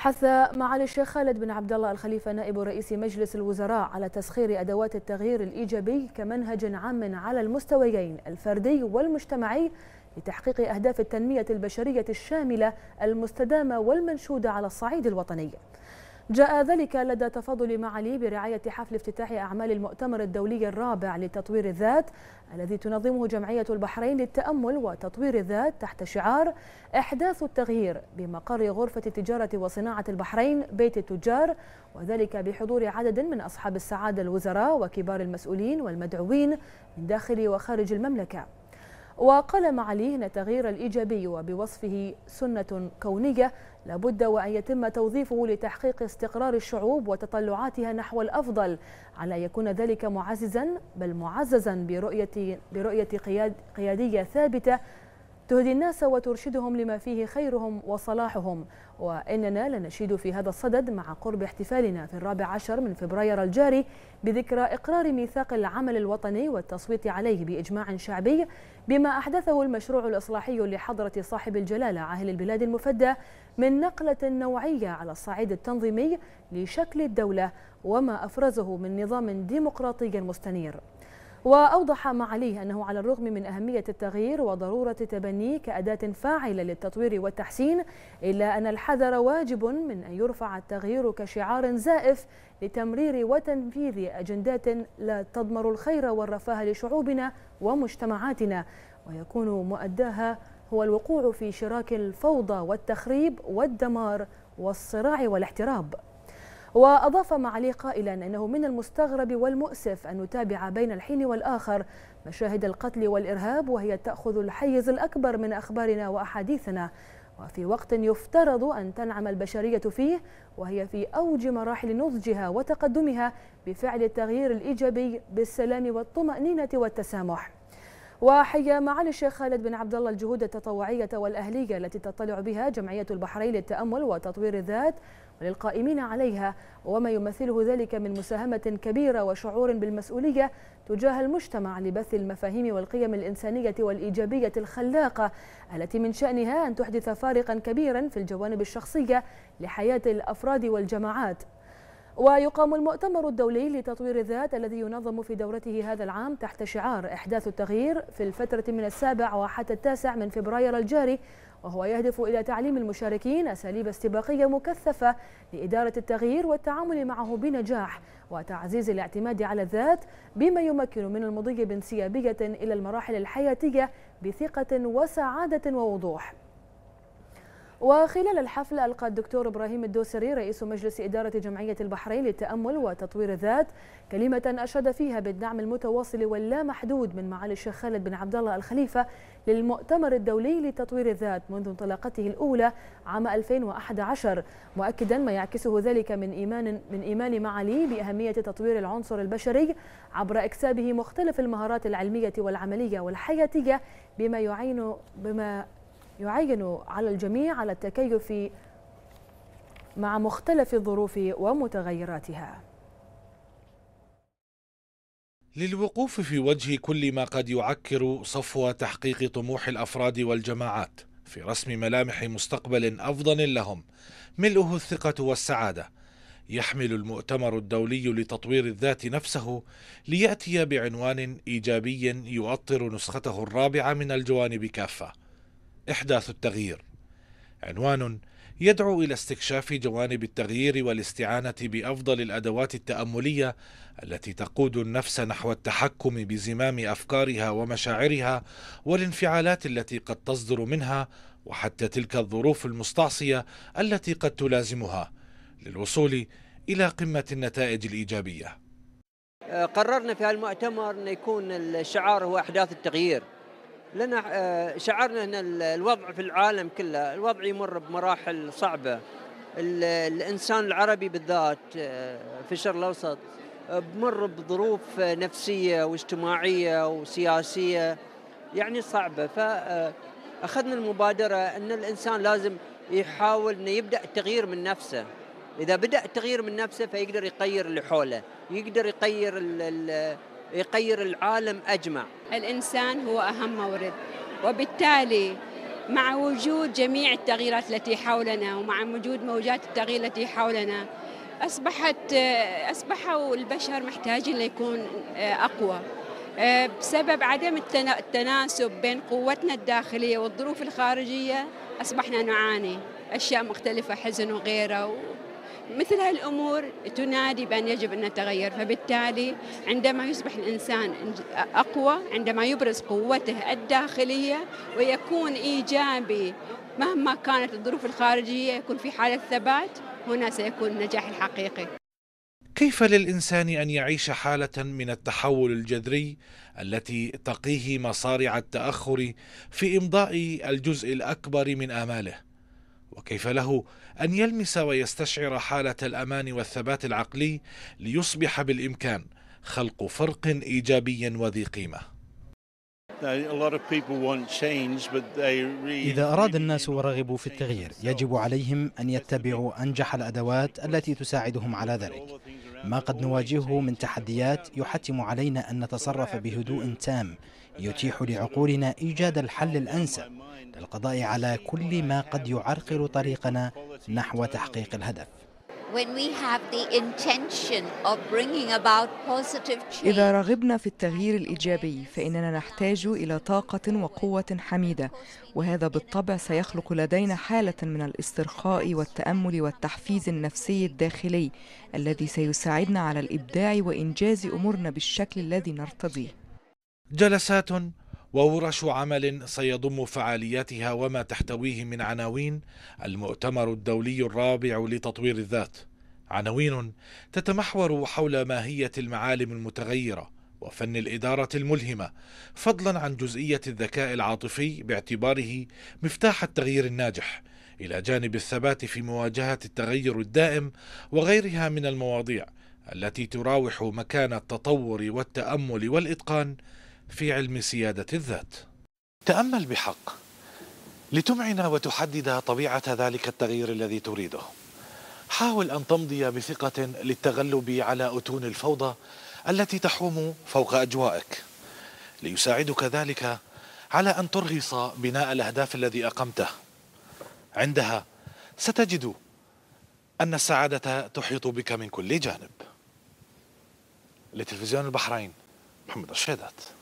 حث معالي الشيخ خالد بن عبد الله الخليفة نائب رئيس مجلس الوزراء على تسخير أدوات التغيير الإيجابي كمنهج عام على المستويين الفردي والمجتمعي لتحقيق أهداف التنمية البشرية الشاملة المستدامة والمنشودة على الصعيد الوطني جاء ذلك لدى تفاضل معالي برعاية حفل افتتاح أعمال المؤتمر الدولي الرابع لتطوير الذات الذي تنظمه جمعية البحرين للتأمل وتطوير الذات تحت شعار إحداث التغيير بمقر غرفة التجارة وصناعة البحرين بيت التجار وذلك بحضور عدد من أصحاب السعادة الوزراء وكبار المسؤولين والمدعوين من داخل وخارج المملكة وقال معاليه أن التغيير الإيجابي وبوصفه سنة كونية لابد وأن يتم توظيفه لتحقيق استقرار الشعوب وتطلعاتها نحو الأفضل على أن يكون ذلك معززا بل معززا برؤية, برؤية قياد قيادية ثابتة تهدي الناس وترشدهم لما فيه خيرهم وصلاحهم وإننا لنشيد في هذا الصدد مع قرب احتفالنا في الرابع عشر من فبراير الجاري بذكرى إقرار ميثاق العمل الوطني والتصويت عليه بإجماع شعبي بما أحدثه المشروع الإصلاحي لحضرة صاحب الجلالة عاهل البلاد المفدى من نقلة نوعية على الصعيد التنظيمي لشكل الدولة وما أفرزه من نظام ديمقراطي مستنير وأوضح معاليه أنه على الرغم من أهمية التغيير وضرورة تبنيه كأداة فاعلة للتطوير والتحسين إلا أن الحذر واجب من أن يرفع التغيير كشعار زائف لتمرير وتنفيذ أجندات لا تضمر الخير والرفاه لشعوبنا ومجتمعاتنا ويكون مؤداها هو الوقوع في شراك الفوضى والتخريب والدمار والصراع والاحتراب وأضاف معالي قائلا أنه من المستغرب والمؤسف أن نتابع بين الحين والآخر مشاهد القتل والإرهاب وهي تأخذ الحيز الأكبر من أخبارنا وأحاديثنا وفي وقت يفترض أن تنعم البشرية فيه وهي في أوج مراحل نضجها وتقدمها بفعل التغيير الإيجابي بالسلام والطمأنينة والتسامح وحيا معالي الشيخ خالد بن عبد الله الجهود التطوعية والأهلية التي تطلع بها جمعية البحرين للتأمل وتطوير الذات وللقائمين عليها وما يمثله ذلك من مساهمة كبيرة وشعور بالمسؤولية تجاه المجتمع لبث المفاهيم والقيم الإنسانية والإيجابية الخلاقة التي من شأنها أن تحدث فارقا كبيرا في الجوانب الشخصية لحياة الأفراد والجماعات ويقام المؤتمر الدولي لتطوير الذات الذي ينظم في دورته هذا العام تحت شعار إحداث التغيير في الفترة من السابع وحتى التاسع من فبراير الجاري وهو يهدف إلى تعليم المشاركين أساليب استباقية مكثفة لإدارة التغيير والتعامل معه بنجاح وتعزيز الاعتماد على الذات بما يمكن من المضي بانسيابية إلى المراحل الحياتية بثقة وسعادة ووضوح وخلال الحفل ألقى الدكتور إبراهيم الدوسري رئيس مجلس إدارة جمعية البحرين للتأمل وتطوير الذات كلمة أشاد فيها بالدعم المتواصل واللامحدود من معالي الشيخ خالد بن عبد الله الخليفة للمؤتمر الدولي لتطوير الذات منذ انطلاقته الأولى عام 2011 مؤكدا ما يعكسه ذلك من إيمان من إيمان معالي بأهمية تطوير العنصر البشري عبر إكسابه مختلف المهارات العلمية والعملية والحياتية بما يعين بما يعين على الجميع على التكيف مع مختلف الظروف ومتغيراتها للوقوف في وجه كل ما قد يعكر صفو تحقيق طموح الافراد والجماعات في رسم ملامح مستقبل افضل لهم ملؤه الثقه والسعاده يحمل المؤتمر الدولي لتطوير الذات نفسه لياتي بعنوان ايجابي يؤطر نسخته الرابعه من الجوانب كافه إحداث التغيير عنوان يدعو إلى استكشاف جوانب التغيير والاستعانة بأفضل الأدوات التأملية التي تقود النفس نحو التحكم بزمام أفكارها ومشاعرها والانفعالات التي قد تصدر منها وحتى تلك الظروف المستعصية التي قد تلازمها للوصول إلى قمة النتائج الإيجابية قررنا في هالمؤتمر أن يكون الشعار هو أحداث التغيير لنا آه، شعرنا ان الوضع في العالم كله الوضع يمر بمراحل صعبه الانسان العربي بالذات آه، في الشرق الاوسط آه، بمر بظروف نفسيه واجتماعيه وسياسيه يعني صعبه فاخذنا المبادره ان الانسان لازم يحاول انه يبدا التغيير من نفسه اذا بدا التغيير من نفسه فيقدر يغير اللي حوله يقدر يغير يغير العالم أجمع الإنسان هو أهم مورد وبالتالي مع وجود جميع التغييرات التي حولنا ومع وجود موجات التغيير التي حولنا أصبحت أصبحوا البشر محتاجين ليكون آه، أقوى آه، بسبب عدم التناسب بين قوتنا الداخلية والظروف الخارجية أصبحنا نعاني أشياء مختلفة حزن وغيره مثل هالأمور تنادي بأن يجب أن نتغير فبالتالي عندما يصبح الإنسان أقوى عندما يبرز قوته الداخلية ويكون إيجابي مهما كانت الظروف الخارجية يكون في حالة ثبات هنا سيكون النجاح الحقيقي كيف للإنسان أن يعيش حالة من التحول الجذري التي تقيه مصارع التأخر في إمضاء الجزء الأكبر من آماله وكيف له أن يلمس ويستشعر حالة الأمان والثبات العقلي ليصبح بالإمكان خلق فرق إيجابي وذي قيمة إذا أراد الناس ورغبوا في التغيير يجب عليهم أن يتبعوا أنجح الأدوات التي تساعدهم على ذلك ما قد نواجهه من تحديات يحتم علينا أن نتصرف بهدوء تام يتيح لعقولنا إيجاد الحل الأنسب للقضاء على كل ما قد يعرقل طريقنا نحو تحقيق الهدف إذا رغبنا في التغيير الإيجابي فإننا نحتاج إلى طاقة وقوة حميدة وهذا بالطبع سيخلق لدينا حالة من الاسترخاء والتأمل والتحفيز النفسي الداخلي الذي سيساعدنا على الإبداع وإنجاز أمورنا بالشكل الذي نرتضيه جلسات وورش عمل سيضم فعالياتها وما تحتويه من عناوين المؤتمر الدولي الرابع لتطوير الذات عناوين تتمحور حول ماهيه المعالم المتغيره وفن الاداره الملهمه فضلا عن جزئيه الذكاء العاطفي باعتباره مفتاح التغيير الناجح الى جانب الثبات في مواجهه التغير الدائم وغيرها من المواضيع التي تراوح مكان التطور والتامل والاتقان في علم سيادة الذات تأمل بحق لتمعن وتحدد طبيعة ذلك التغيير الذي تريده حاول أن تمضي بثقة للتغلب على أتون الفوضى التي تحوم فوق أجوائك ليساعدك ذلك على أن ترهص بناء الأهداف الذي أقمته عندها ستجد أن السعادة تحيط بك من كل جانب لتلفزيون البحرين محمد الشيدات